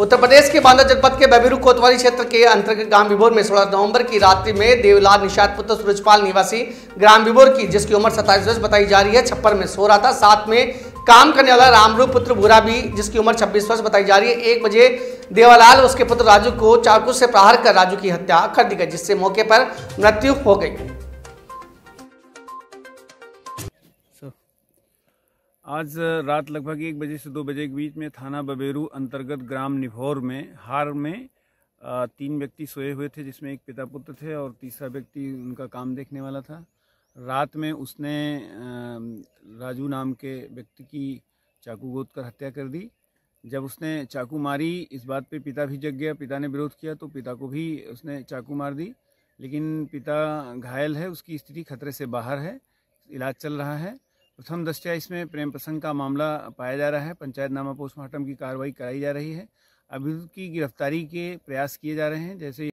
उत्तर प्रदेश के बांदा जनपद के बबेरू कोतवाली क्षेत्र के अंतर्गत ग्राम विभोर में सोलह नवंबर की रात्रि में देवलाल निषाद पुत्र सूरजपाल निवासी ग्राम विभोर की जिसकी उम्र सत्ताईस वर्ष बताई जा रही है छप्पर में सो रहा था साथ में काम करने वाला रामरू पुत्र भूरा भी जिसकी उम्र छब्बीस वर्ष बताई जा रही है एक बजे देवालाल उसके पुत्र राजू को चाकू से प्रहार कर राजू की हत्या कर दी गई जिससे मौके पर मृत्यु हो गई आज रात लगभग एक बजे से दो बजे के बीच में थाना बबेरू अंतर्गत ग्राम निभौर में हार में तीन व्यक्ति सोए हुए थे जिसमें एक पिता पुत्र थे और तीसरा व्यक्ति उनका काम देखने वाला था रात में उसने राजू नाम के व्यक्ति की चाकू गोद कर हत्या कर दी जब उसने चाकू मारी इस बात पे पिता भी जग गया पिता ने विरोध किया तो पिता को भी उसने चाकू मार दी लेकिन पिता घायल है उसकी स्थिति खतरे से बाहर है इलाज चल रहा है प्रथम दस्या इसमें प्रेम प्रसंग का मामला पाया जा रहा है पंचायतनामा पोस्टमार्टम की कार्रवाई कराई जा रही है अभियुक्त की गिरफ्तारी के प्रयास किए जा रहे हैं जैसे